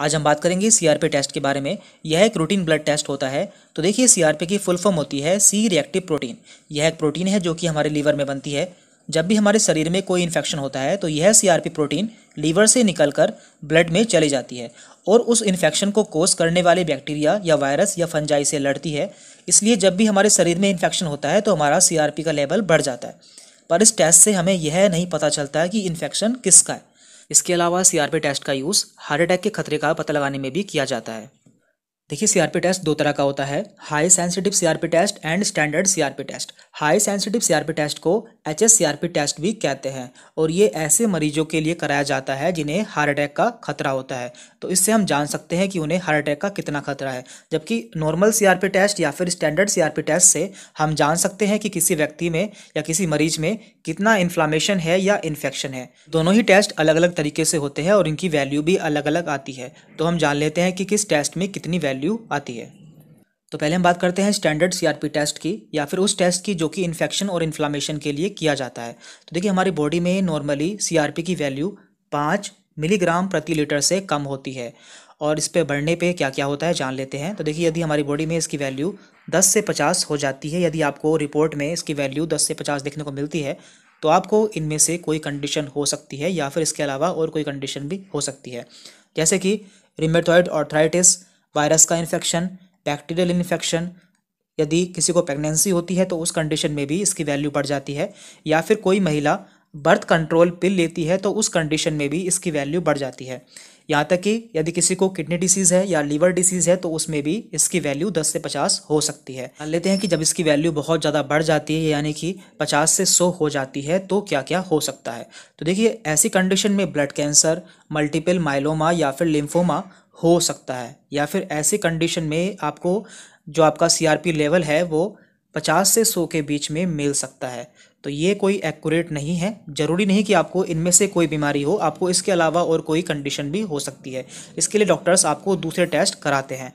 आज हम बात करेंगे सीआरपी टेस्ट के बारे में यह एक रूटीन ब्लड टेस्ट होता है तो देखिए सीआरपी की फुल फॉर्म होती है सी रिएक्टिव प्रोटीन यह एक प्रोटीन है जो कि हमारे लीवर में बनती है जब भी हमारे शरीर में कोई इन्फेक्शन होता है तो यह सीआरपी प्रोटीन लीवर से निकलकर ब्लड में चली जाती है और उस इन्फेक्शन को कोस करने वाले बैक्टीरिया या वायरस या फंजाई से लड़ती है इसलिए जब भी हमारे शरीर में इन्फेक्शन होता है तो हमारा सी का लेवल बढ़ जाता है पर इस टेस्ट से हमें यह नहीं पता चलता है कि इन्फेक्शन किसका है इसके अलावा सीआरपी टेस्ट का यूज़ हार्ट अटैक के खतरे का पता लगाने में भी किया जाता है देखिए सीआरपी टेस्ट दो तरह का होता है high sensitive CRP test and standard CRP test high sensitive CRP test को एच एस सीआरपी टेस्ट भी कहते हैं और ये ऐसे मरीजों के लिए कराया जाता है जिन्हें हार्ट अटैक का खतरा होता है तो इससे हम जान सकते हैं कि उन्हें हार्ट अटैक का कितना खतरा है जबकि नॉर्मल सीआरपी टेस्ट या फिर स्टैंडर्ड सीआरपी टेस्ट से हम जान सकते हैं कि किसी व्यक्ति में या किसी मरीज में कितना इन्फ्लामेशन है या इन्फेक्शन है दोनों ही टेस्ट अलग अलग तरीके से होते हैं और इनकी वैल्यू भी अलग अलग आती है तो हम जान लेते हैं कि किस टेस्ट में कितनी वैल्यू वैल्यू आती है तो पहले हम बात करते हैं स्टैंडर्ड सीआरपी टेस्ट की या फिर उस टेस्ट की जो कि इन्फेक्शन और इन्फ्लामेशन के लिए किया जाता है तो देखिए हमारी बॉडी में नॉर्मली सीआरपी की वैल्यू पाँच मिलीग्राम प्रति लीटर से कम होती है और इस पे बढ़ने पे क्या क्या होता है जान लेते हैं तो देखिए यदि हमारी बॉडी में इसकी वैल्यू 10 से 50 हो जाती है यदि आपको रिपोर्ट में इसकी वैल्यू 10 से 50 देखने को मिलती है तो आपको इनमें से कोई कंडीशन हो सकती है या फिर इसके अलावा और कोई कंडीशन भी हो सकती है जैसे कि रिमेथॉइड ऑर्थराइटिस वायरस का इन्फेक्शन बैक्टीरियल इन्फेक्शन यदि किसी को प्रेगनेंसी होती है तो उस कंडीशन में भी इसकी वैल्यू बढ़ जाती है या फिर कोई महिला बर्थ कंट्रोल पिल लेती है तो उस कंडीशन में भी इसकी वैल्यू बढ़ जाती है यहाँ तक कि यदि किसी को किडनी डिसीज़ है या लीवर डिसीज़ है तो उसमें भी इसकी वैल्यू 10 से 50 हो सकती है मान लेते हैं कि जब इसकी वैल्यू बहुत ज़्यादा बढ़ जाती है यानी कि 50 से 100 हो जाती है तो क्या क्या हो सकता है तो देखिए ऐसी कंडीशन में ब्लड कैंसर मल्टीपल माइलोमा या फिर लिम्फोमा हो सकता है या फिर ऐसी कंडीशन में आपको जो आपका सी लेवल है वो पचास से सौ के बीच में मिल सकता है तो ये कोई एक्यूरेट नहीं है ज़रूरी नहीं कि आपको इनमें से कोई बीमारी हो आपको इसके अलावा और कोई कंडीशन भी हो सकती है इसके लिए डॉक्टर्स आपको दूसरे टेस्ट कराते हैं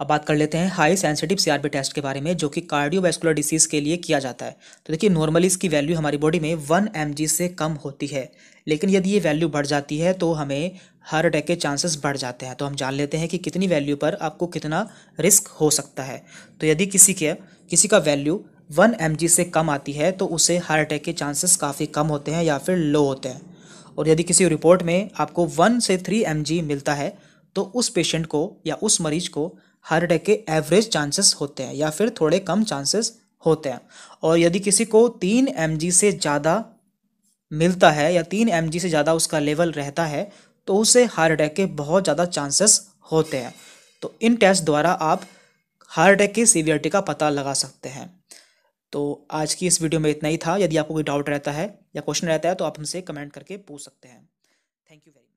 अब बात कर लेते हैं हाई सेंसिटिव सीआरपी टेस्ट के बारे में जो कि कार्डियोवैस्कुलर डिसीज़ के लिए किया जाता है तो देखिए नॉर्मली इसकी वैल्यू हमारी बॉडी में वन एम से कम होती है लेकिन यदि ये वैल्यू बढ़ जाती है तो हमें हार्ट अटैक के चांसेस बढ़ जाते हैं तो हम जान लेते हैं कि कितनी वैल्यू पर आपको कितना रिस्क हो सकता है तो यदि किसी के किसी का वैल्यू वन एम से कम आती है तो उसे हार्ट अटैक के चांसेस काफ़ी कम होते हैं या फिर लो होते हैं और यदि किसी रिपोर्ट में आपको वन से थ्री एम मिलता है तो उस पेशेंट को या उस मरीज को हार्ट अटैक के एवरेज चांसेस होते हैं या फिर थोड़े कम चांसेस होते हैं और यदि किसी को तीन एम से ज़्यादा मिलता है या तीन एम से ज़्यादा उसका लेवल रहता है तो उसे हार्ट अटैक के बहुत ज़्यादा चांसेस होते हैं तो इन टेस्ट द्वारा आप हार्ट अटैक की सीवियरिटी का पता लगा सकते हैं तो आज की इस वीडियो में इतना ही था यदि आपको कोई डाउट रहता है या क्वेश्चन रहता है तो आप हमसे कमेंट करके पूछ सकते हैं थैंक यू वेरी